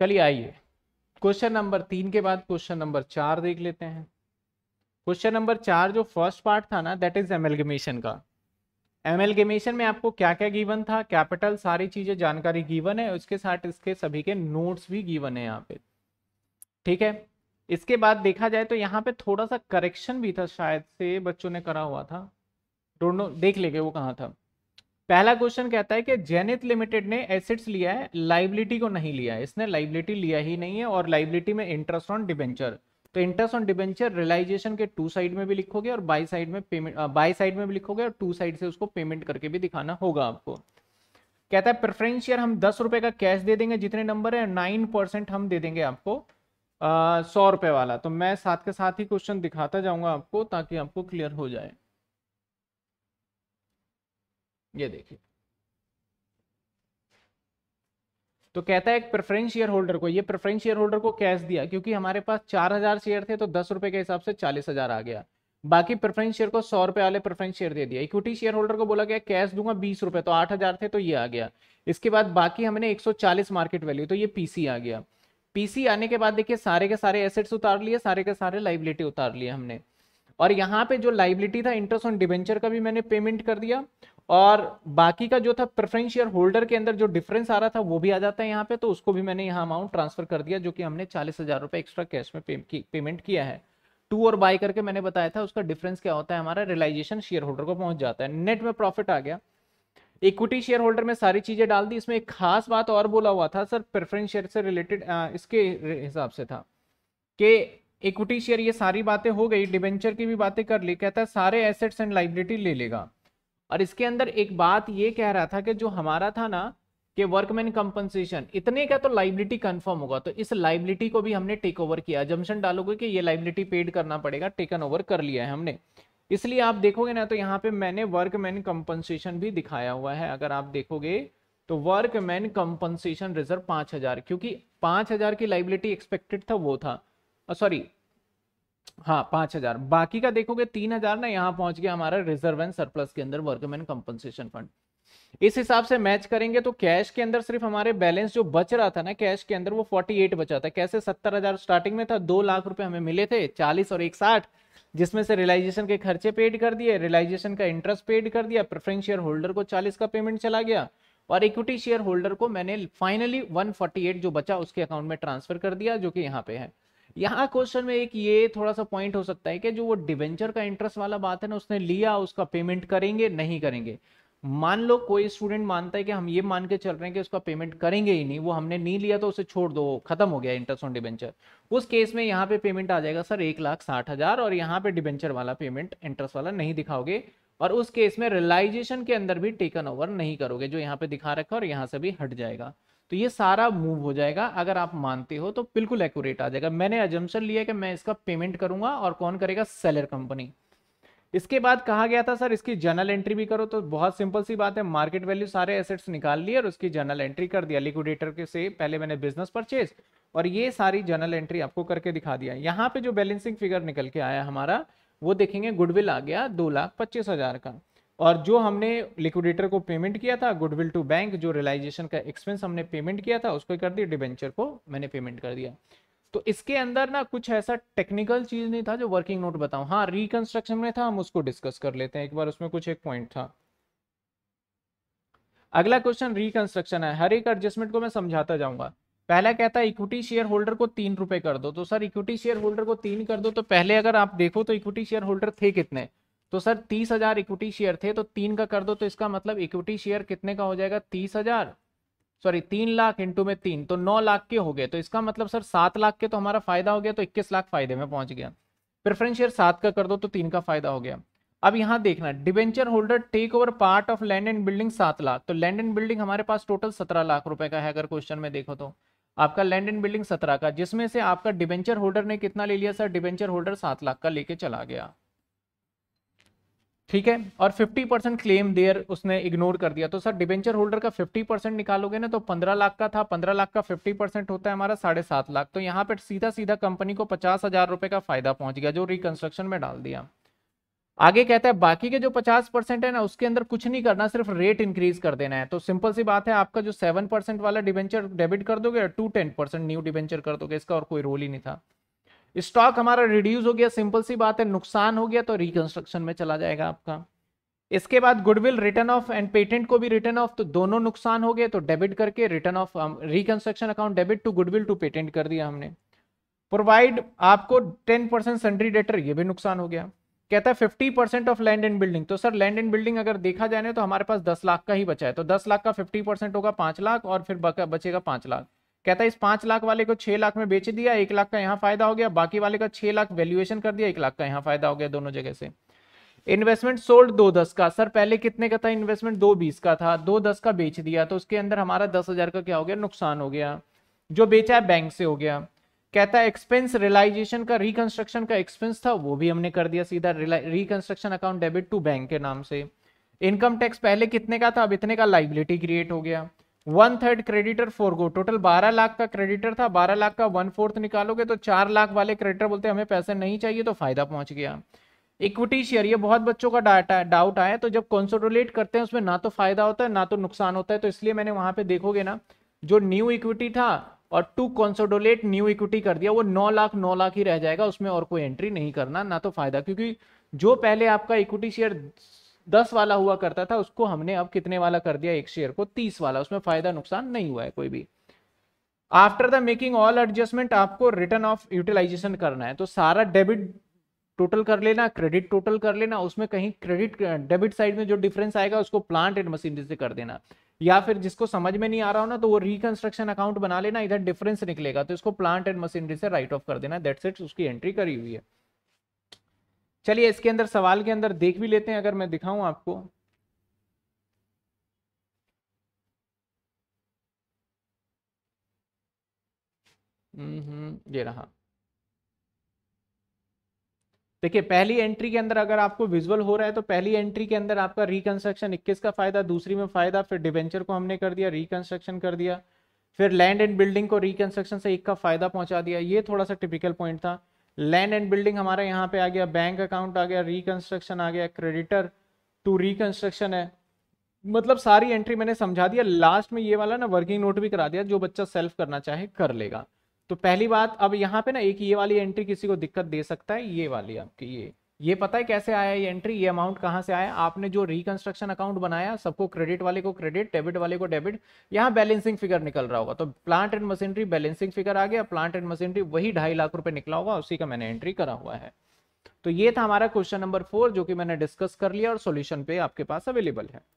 चलिए आइए question number तीन के बाद क्वेश्चन नंबर चार देख लेते हैं क्वेश्चन नंबर चार जो फर्स्ट पार्ट था ना दैट इज एमेलगमेशन का एमेलगमेशन में आपको क्या क्या गिवन था कैपिटल सारी चीजें जानकारी गिवन है उसके साथ इसके सभी के नोट्स भी गिवन है यहाँ पे ठीक है इसके बाद देखा जाए तो यहाँ पे थोड़ा सा करेक्शन भी था शायद से बच्चों ने करा हुआ था डोंट नो देख लेंगे वो कहाँ था पहला क्वेश्चन कहता है कि जेनिथ लिमिटेड ने एसेट्स लिया है लाइबिलिटी को नहीं लिया है इसने लाइबिलिटी लिया ही नहीं है और लाइबिलिटी में इंटरेस्ट ऑन डिबेंचर तो इंटरेस्ट ऑन डिबेंचर रिलाइजेशन के टू साइड में भी लिखोगे और बाई साइड में पेमेंट बाई साइड में भी लिखोगे और टू साइड से उसको पेमेंट करके भी दिखाना होगा आपको कहता है प्रेफरेंस शेयर हम दस रुपए का कैश दे देंगे जितने नंबर है नाइन परसेंट हम दे देंगे आपको सौ रुपए वाला तो मैं साथ के साथ ही क्वेश्चन दिखाता जाऊंगा आपको ताकि आपको क्लियर हो जाए ये देखिए तो कहता है एक प्रेफरेंस शेयर होल्डर को ये प्रेफरेंस शेयर होल्डर को कैश दिया क्योंकि हमारे पास चार हजार शेयर थे तो दस रुपए के हिसाब से चालीस हजार आ गया बाकी प्रेफरेंस शेयर को सौ रुपए वाले प्रेफरेंस शेयर दे दिया इक्विटी शेयर होल्डर को बोला गया कैश दूंगा बीस रुपए तो आठ हजार थे तो ये आ गया इसके बाद बाकी हमने एक सौ चालीस मार्केट वैल्यू तो ये पीसी आ गया पीसी आने के बाद देखिए सारे के सारे एसेट्स उतार लिए सारे के सारे लाइबिलिटी उतार लिए हमने और यहाँ पे जो लाइबिलिटी था इंटरेस्ट ऑन डिवेंचर का भी मैंने पेमेंट कर दिया और बाकी का जो था प्रेफरेंस शेयर होल्डर के अंदर जो डिफरेंस आ रहा था वो भी आ जाता है यहाँ पे तो उसको भी मैंने यहाँ अमाउंट ट्रांसफर कर दिया जो कि हमने चालीस हजार रुपये एक्स्ट्रा कैश में पे, की, पेमेंट किया है टू और बाय करके मैंने बताया था उसका डिफरेंस क्या होता है हमारा रिलाइजेशन शेयर होल्डर को पहुंच जाता है नेट में प्रॉफिट आ गया इक्विटी शेयर होल्डर में सारी चीजें डाल दी इसमें एक खास बात और बोला हुआ था सर प्रेफरेंस शेयर से रिलेटेड इसके हिसाब से था कि इक्विटी शेयर ये सारी बातें हो गई डिबेंचर की भी बातें कर ली कहता है सारे एसेट्स एंड लाइबिलिटी ले लेगा और इसके अंदर एक बात ये कह रहा था कि जो हमारा था ना कि वर्कमैन कंपनसेशन इतने का तो लाइबिलिटी कंफर्म होगा तो इस लाइबिलिटी को भी हमने टेक ओवर किया जमशन डालोगे कि ये लाइबिलिटी पेड करना पड़ेगा टेकन ओवर कर लिया है हमने इसलिए आप देखोगे ना तो यहाँ पे मैंने वर्कमैन कंपनसेशन भी दिखाया हुआ है अगर आप देखोगे तो वर्कमैन कंपनसेशन रिजर्व पांच हज़ार क्योंकि पांच हज़ार की लाइबिलिटी एक्सपेक्टेड था वो था सॉरी हाँ पांच हजार बाकी का देखोगे तीन हजार ना यहाँ पहुंच गया हमारा रिजर्व एंड सरप्लस के अंदर वर्कमैन कंपनसेशन फंड इस हिसाब से मैच करेंगे तो कैश के अंदर सिर्फ हमारे बैलेंस जो बच रहा था ना कैश के अंदर वो 48 बचा था कैसे सत्तर हजार स्टार्टिंग में था दो लाख रुपए हमें मिले थे चालीस और एक साठ जिसमें से रिलाइजेशन के खर्चे पेड कर दिए रिलाइजेशन का इंटरेस्ट पेड कर दिया प्रेफरेंस शेयर होल्डर को चालीस का पेमेंट चला गया और इक्विटी शेयर होल्डर को मैंने फाइनली वन जो बचा उसके अकाउंट में ट्रांसफर कर दिया जो कि यहाँ पे है यहाँ क्वेश्चन में एक ये थोड़ा सा पॉइंट हो सकता है कि जो वो डिवेंचर का इंटरेस्ट वाला बात है ना उसने लिया उसका पेमेंट करेंगे नहीं करेंगे मान लो कोई स्टूडेंट मानता है कि हम ये मान के चल रहे हैं कि उसका पेमेंट करेंगे ही नहीं वो हमने नहीं लिया तो उसे छोड़ दो खत्म हो गया इंटरेस्ट ऑन डिवेंचर उस केस में यहाँ पे पेमेंट आ जाएगा सर एक लाख साठ हजार और यहाँ पे डिवेंचर वाला पेमेंट इंटरेस्ट वाला नहीं दिखाओगे और उस केस में रिलाइजेशन के अंदर भी टेकन ओवर नहीं करोगे जो यहाँ पे दिखा रखा है और यहाँ से भी हट जाएगा तो ये सारा मूव हो जाएगा अगर आप मानते हो तो बिल्कुल एक्यूरेट आ जाएगा मैंने एजम्सन लिया कि मैं इसका पेमेंट करूंगा और कौन करेगा सेलर कंपनी इसके बाद कहा गया था सर इसकी जर्नल एंट्री भी करो तो बहुत सिंपल सी बात है मार्केट वैल्यू सारे एसेट्स निकाल लिए और उसकी जर्नल एंट्री कर दिया लिक्विडेटर के से पहले मैंने बिजनेस परचेज और ये सारी जर्नल एंट्री आपको करके दिखा दिया यहाँ पे जो बैलेंसिंग फिगर निकल के आया हमारा वो देखेंगे गुडविल आ गया दो लाख पच्चीस हजार का और जो हमने लिक्विडेटर को पेमेंट किया था गुडविल टू बैंक जो रिलाइजेशन का एक्सपेंस हमने पेमेंट किया था उसको कर दिया डिबेंचर को मैंने पेमेंट कर दिया तो इसके अंदर ना कुछ ऐसा टेक्निकल चीज नहीं था जो वर्किंग नोट बताऊं हाँ रिकंस्ट्रक्शन में था हम उसको डिस्कस कर लेते हैं एक बार उसमें कुछ एक पॉइंट था अगला क्वेश्चन रिकंस्ट्रक्शन है हर एक एडजस्टमेंट को मैं समझाता जाऊंगा पहला कहता है इक्विटी शेयर होल्डर को तीन रुपए कर दो तो सर इक्विटी शेयर होल्डर को तीन कर दो तो पहले अगर आप देखो तो इक्विटी शेयर होल्डर थे कितने तो सर तीस हजार इक्विटी शेयर थे तो तीन का कर दो तो इसका मतलब इक्विटी शेयर कितने का हो जाएगा तीस हजार सॉरी तीन लाख इंटू में तीन तो नौ लाख के हो गए तो इसका मतलब सर सात लाख के तो हमारा फायदा हो गया तो इक्कीस लाख फायदे में पहुंच गया प्रेफरेंस शेयर सात का कर दो तो तीन का फायदा हो गया अब यहाँ देखना debenture holder take over part of land and building सात लाख तो लैंड एंड बिल्डिंग हमारे पास टोटल सत्रह लाख रुपए का है अगर क्वेश्चन में देखो तो आपका लैंड एंड बिल्डिंग सत्रह का जिसमें से आपका डिबेंचर होल्डर ने कितना ले लिया सर डिबेंचर होल्डर सात लाख का लेके चला गया ठीक है और 50 परसेंट क्लेम देयर उसने इग्नोर कर दिया तो सर डिबेंचर होल्डर का 50 परसेंट निकालोगे ना तो 15 लाख का था 15 लाख का 50 परसेंट होता है हमारा साढ़े सात लाख तो यहाँ पे सीधा सीधा कंपनी को पचास हजार रुपये का फायदा पहुंच गया जो रिकंस्ट्रक्शन में डाल दिया आगे कहता है बाकी के जो पचास परसेंट है ना उसके अंदर कुछ नहीं करना सिर्फ रेट इंक्रीज कर देना है तो सिंपल सी बात है आपका जो सेवन परसेंट वाला डिबेंचर डेबिट कर दोगे to ten percent new debenture कर दोगे इसका और कोई रोल ही नहीं था स्टॉक हमारा रिड्यूस हो गया सिंपल सी बात है नुकसान हो गया तो रिकंस्ट्रक्शन में चला जाएगा आपका इसके बाद goodwill written off and patent को भी रिटर्न ऑफ तो दोनों नुकसान हो गए तो डेबिट करके written off reconstruction account debit to goodwill to patent कर दिया हमने प्रोवाइड आपको टेन परसेंट सेंट्री डेटर ये भी नुकसान हो गया कहता है fifty percent off land and building तो सर लैंड एंड बिल्डिंग अगर देखा जाए ना तो हमारे पास दस लाख का ही बचा है तो दस लाख का फिफ्टी परसेंट होगा पांच लाख और फिर बचेगा पांच लाख कहता है इस पांच लाख वाले को छह लाख में बेच दिया एक लाख का यहाँ फायदा हो गया बाकी वाले का छह लाख वैल्यूएशन कर दिया एक लाख का यहाँ फायदा हो गया दोनों जगह से इन्वेस्टमेंट सोल्ड दो दस का सर पहले कितने का था इन्वेस्टमेंट दो बीस का था दो दस का बेच दिया तो उसके अंदर हमारा दस हजार का क्या हो गया नुकसान हो गया जो बेचा है बैंक से हो गया कहता है एक्सपेंस रियलाइजेशन का रिकंस्ट्रक्शन का एक्सपेंस था वो भी हमने कर दिया सीधा reconstruction account debit to bank के नाम से इनकम टैक्स पहले कितने का था अब इतने का लाइबिलिटी क्रिएट हो गया one third creditor forgo total बारह लाख का क्रेडिटर था बारह लाख का वन फोर्थ निकालोगे तो चार लाख वाले क्रेडिटर बोलते हमें पैसे नहीं चाहिए तो फायदा पहुंच गया इक्विटी शेयर ये बहुत बच्चों का डाटा डाउट आया तो जब कॉन्सोडोलेट करते हैं उसमें ना तो फायदा होता है ना तो नुकसान होता है तो इसलिए मैंने वहां पे देखोगे ना जो न्यू इक्विटी था और टू कॉन्सोडोलेट न्यू इक्विटी कर दिया वो नौ लाख नौ लाख ही रह जाएगा उसमें और कोई एंट्री नहीं करना ना तो फायदा क्योंकि जो पहले आपका इक्विटी शेयर दस वाला हुआ करता था उसको हमने अब कितने वाला कर दिया एक शेयर को तीस वाला उसमें फायदा नुकसान नहीं हुआ है कोई भी after the making all adjustment आपको रिटर्न ऑफ यूटिलाइजेशन करना है तो सारा डेबिट टोटल कर लेना क्रेडिट टोटल कर लेना उसमें कहीं क्रेडिट डेबिट साइड में जो डिफरेंस आएगा उसको प्लांट एंड मशीनरी से कर देना या फिर जिसको समझ में नहीं आ रहा हो ना तो वो रिकंस्ट्रक्शन अकाउंट बना लेना इधर डिफरेंस निकलेगा तो इसको प्लांट एंड मशीनरी से राइट ऑफ कर देना दैट्स इट उसकी एंट्री करी हुई है चलिए इसके अंदर सवाल के अंदर देख भी लेते हैं अगर मैं दिखाऊं आपको हम्म ये रहा देखिए पहली एंट्री के अंदर अगर आपको विजुअल हो रहा है तो पहली एंट्री के अंदर आपका रिकंस्ट्रक्शन 21 का फायदा दूसरी में फायदा फिर डिवेंचर को हमने कर दिया रिकंस्ट्रक्शन कर दिया फिर लैंड एंड बिल्डिंग को रिकंस्ट्रक्शन से एक का फायदा पहुंचा दिया ये थोड़ा सा टिपिकल पॉइंट था लैंड एंड बिल्डिंग हमारा यहाँ पे आ गया बैंक अकाउंट आ गया रिकंस्ट्रक्शन आ गया क्रेडिटर टू रिकंस्ट्रक्शन है मतलब सारी एंट्री मैंने समझा दिया लास्ट में ये वाला ना वर्किंग नोट भी करा दिया जो बच्चा सेल्फ करना चाहे कर लेगा तो पहली बात अब यहाँ पे ना एक ये वाली एंट्री किसी को दिक्कत दे सकता है ये वाली आपकी ये ये पता है कैसे आया ये एंट्री ये अमाउंट कहाँ से आया आपने जो रिकंस्ट्रक्शन अकाउंट बनाया सबको क्रेडिट वाले को क्रेडिट डेबिट वाले को डेबिट यहाँ बैलेंसिंग फिगर निकल रहा होगा तो plant and machinery balancing figure आ गया प्लांट एंड मशीनरी वही ढाई लाख रुपए निकला होगा उसी का मैंने एंट्री करा हुआ है तो ये था हमारा क्वेश्चन नंबर फोर जो कि मैंने डिस्कस कर लिया और सोल्यूशन पे आपके पास अवेलेबल है